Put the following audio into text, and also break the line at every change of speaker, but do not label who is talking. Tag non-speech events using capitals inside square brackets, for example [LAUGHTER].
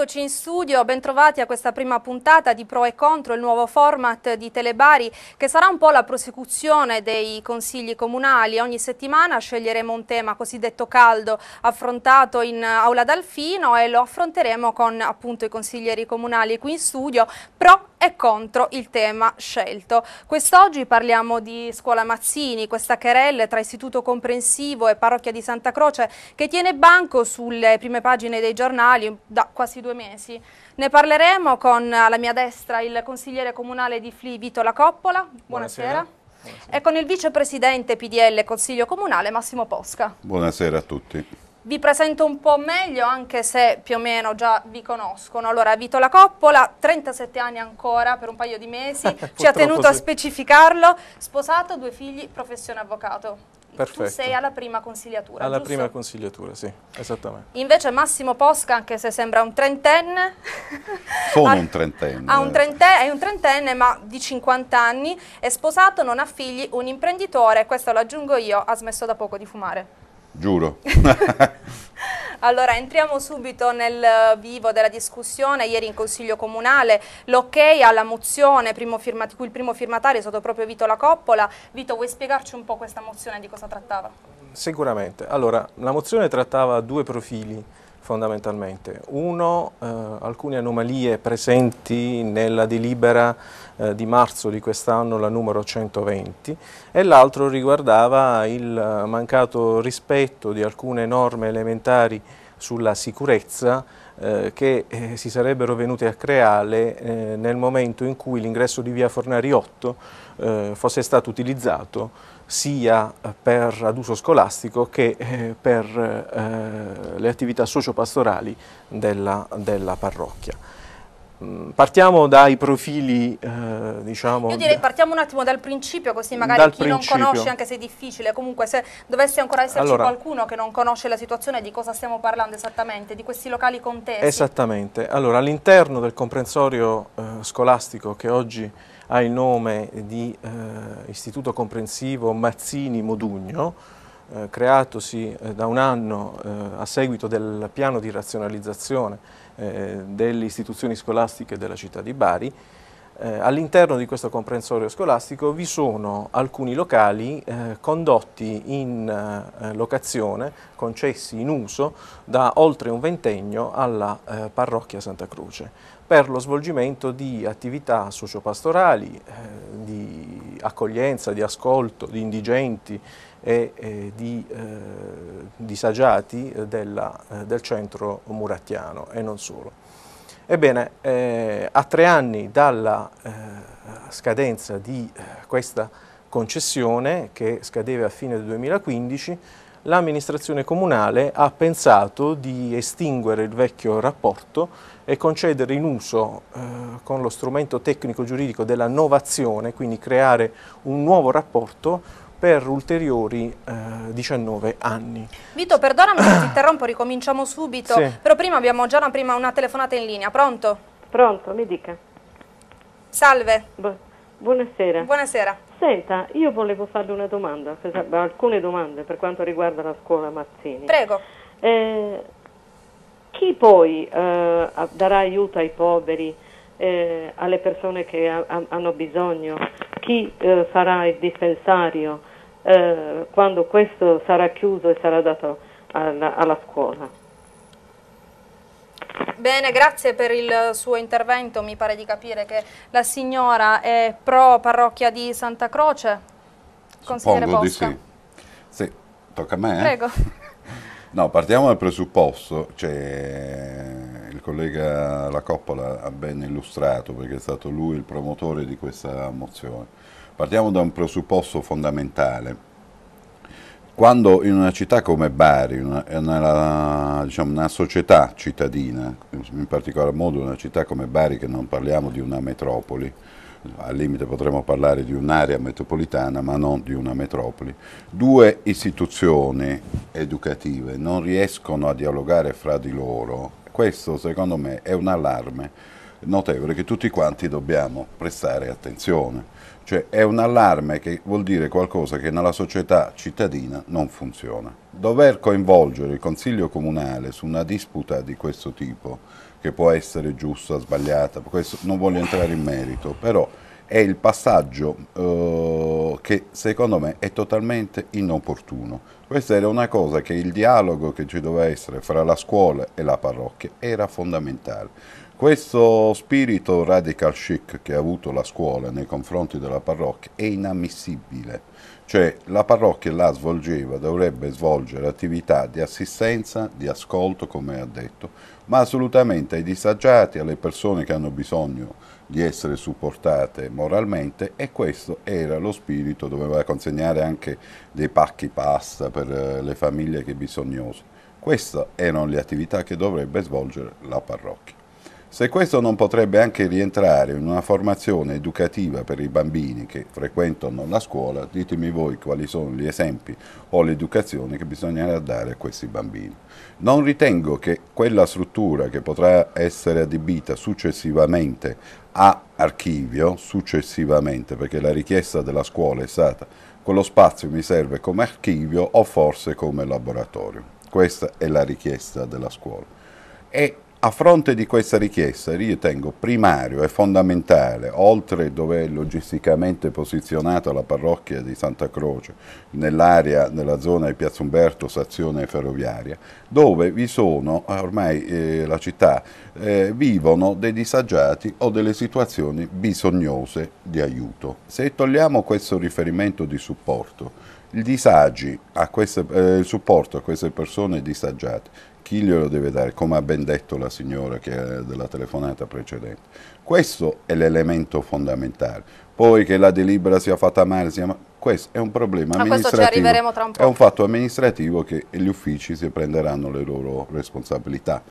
Eccoci in studio, bentrovati a questa prima puntata di Pro e Contro, il nuovo format di Telebari che sarà un po' la prosecuzione dei consigli comunali. Ogni settimana sceglieremo un tema cosiddetto caldo affrontato in Aula Dalfino e lo affronteremo con appunto i consiglieri comunali qui in studio, pro e contro il tema scelto. Quest'oggi parliamo di Scuola Mazzini, questa querelle tra Istituto Comprensivo e Parrocchia di Santa Croce che tiene banco sulle prime pagine dei giornali da quasi due mesi. Ne parleremo con alla mia destra il consigliere comunale di Fli Vito La Coppola. Buonasera. Buonasera. E con il vicepresidente PDL Consiglio Comunale Massimo Posca.
Buonasera a tutti.
Vi presento un po' meglio, anche se più o meno già vi conoscono. Allora, Vito La Coppola, 37 anni ancora, per un paio di mesi, [LAUGHS] ci ha tenuto sì. a specificarlo, sposato, due figli, professione avvocato. Perfetto. Tu sei alla prima consigliatura, Alla giusto? prima
consigliatura, sì, esattamente.
Invece Massimo Posca, anche se sembra un trentenne...
[LAUGHS] Sono un trentenne.
Un eh. trentenne. È un trentenne, ma di 50 anni, è sposato, non ha figli, un imprenditore, questo lo aggiungo io, ha smesso da poco di fumare.
Giuro. [LAUGHS]
Allora, entriamo subito nel vivo della discussione. Ieri in Consiglio Comunale l'ok ok alla mozione di cui il primo firmatario è stato proprio Vito La Coppola. Vito, vuoi spiegarci un po' questa mozione, di cosa trattava?
Sicuramente. Allora, la mozione trattava due profili fondamentalmente. Uno, eh, alcune anomalie presenti nella delibera eh, di marzo di quest'anno, la numero 120, e l'altro riguardava il eh, mancato rispetto di alcune norme elementari sulla sicurezza eh, che eh, si sarebbero venute a creare eh, nel momento in cui l'ingresso di via Fornari 8 eh, fosse stato utilizzato sia eh, per, ad uso scolastico che eh, per eh, le attività sociopastorali della, della parrocchia. Mm, partiamo dai profili, eh, diciamo... Io direi
partiamo un attimo dal principio, così magari chi principio. non conosce, anche se è difficile, comunque se dovesse ancora esserci allora, qualcuno che non conosce la situazione, di cosa stiamo parlando esattamente, di questi locali contesi?
Esattamente, allora all'interno del comprensorio eh, scolastico che oggi ha il nome di eh, Istituto Comprensivo Mazzini Modugno, eh, creatosi eh, da un anno eh, a seguito del piano di razionalizzazione eh, delle istituzioni scolastiche della città di Bari eh, All'interno di questo comprensorio scolastico vi sono alcuni locali eh, condotti in eh, locazione, concessi in uso da oltre un ventennio alla eh, parrocchia Santa Croce per lo svolgimento di attività sociopastorali, eh, di accoglienza, di ascolto, di indigenti e eh, di disagiati della, del centro murattiano e non solo. Ebbene, eh, a tre anni dalla eh, scadenza di eh, questa concessione, che scadeva a fine 2015, l'amministrazione comunale ha pensato di estinguere il vecchio rapporto e concedere in uso eh, con lo strumento tecnico giuridico della novazione, quindi creare un nuovo rapporto, per ulteriori eh, 19 anni.
Vito, perdonami se ti [COUGHS] interrompo, ricominciamo subito, sì. però prima abbiamo già una, prima una telefonata in linea, pronto? Pronto, mi dica. Salve. Bu buonasera. Buonasera. Senta, io volevo farle una domanda, alcune domande per quanto riguarda la scuola Mazzini. Prego. Eh, chi poi eh, darà aiuto ai poveri, eh, alle persone che ha, hanno bisogno? Chi eh, farà il dispensario? Eh, quando questo sarà chiuso e sarà dato alla, alla scuola. Bene, grazie per il suo intervento, mi pare di capire che la signora è pro parrocchia di Santa Croce, consigliere Suppongo di sì.
sì, tocca a me. Eh? Prego. [LAUGHS] No, partiamo dal presupposto, cioè, il collega La Coppola ha ben illustrato perché è stato lui il promotore di questa mozione. Partiamo da un presupposto fondamentale. Quando in una città come Bari, una, nella, diciamo, una società cittadina, in particolar modo una città come Bari che non parliamo di una metropoli, al limite potremmo parlare di un'area metropolitana ma non di una metropoli, due istituzioni educative non riescono a dialogare fra di loro, questo secondo me è un allarme notevole che tutti quanti dobbiamo prestare attenzione. Cioè è un allarme che vuol dire qualcosa che nella società cittadina non funziona. Dover coinvolgere il Consiglio Comunale su una disputa di questo tipo, che può essere giusta, sbagliata, questo non voglio entrare in merito, però è il passaggio eh, che secondo me è totalmente inopportuno. Questa era una cosa che il dialogo che ci doveva essere fra la scuola e la parrocchia era fondamentale. Questo spirito radical chic che ha avuto la scuola nei confronti della parrocchia è inammissibile, cioè la parrocchia la svolgeva, dovrebbe svolgere attività di assistenza, di ascolto come ha detto, ma assolutamente ai disagiati, alle persone che hanno bisogno di essere supportate moralmente e questo era lo spirito, doveva consegnare anche dei pacchi pasta per eh, le famiglie che bisognose. Queste erano le attività che dovrebbe svolgere la parrocchia. Se questo non potrebbe anche rientrare in una formazione educativa per i bambini che frequentano la scuola, ditemi voi quali sono gli esempi o l'educazione che bisognerà dare a questi bambini. Non ritengo che quella struttura che potrà essere adibita successivamente a archivio, successivamente, perché la richiesta della scuola è stata quello spazio mi serve come archivio o forse come laboratorio. Questa è la richiesta della scuola. E a fronte di questa richiesta ritengo primario e fondamentale, oltre dove è logisticamente posizionata la parrocchia di Santa Croce, nell'area, nella zona di Piazza Umberto, stazione ferroviaria, dove vi sono, eh, ormai eh, la città, eh, vivono dei disagiati o delle situazioni bisognose di aiuto. Se togliamo questo riferimento di supporto, il, disagi a queste, eh, il supporto a queste persone disagiate chi glielo deve dare, come ha ben detto la signora della telefonata precedente. Questo è l'elemento fondamentale. Poi che la delibera sia fatta male, sia... questo è un problema Ma amministrativo. Un è un fatto amministrativo che gli uffici si prenderanno le loro responsabilità.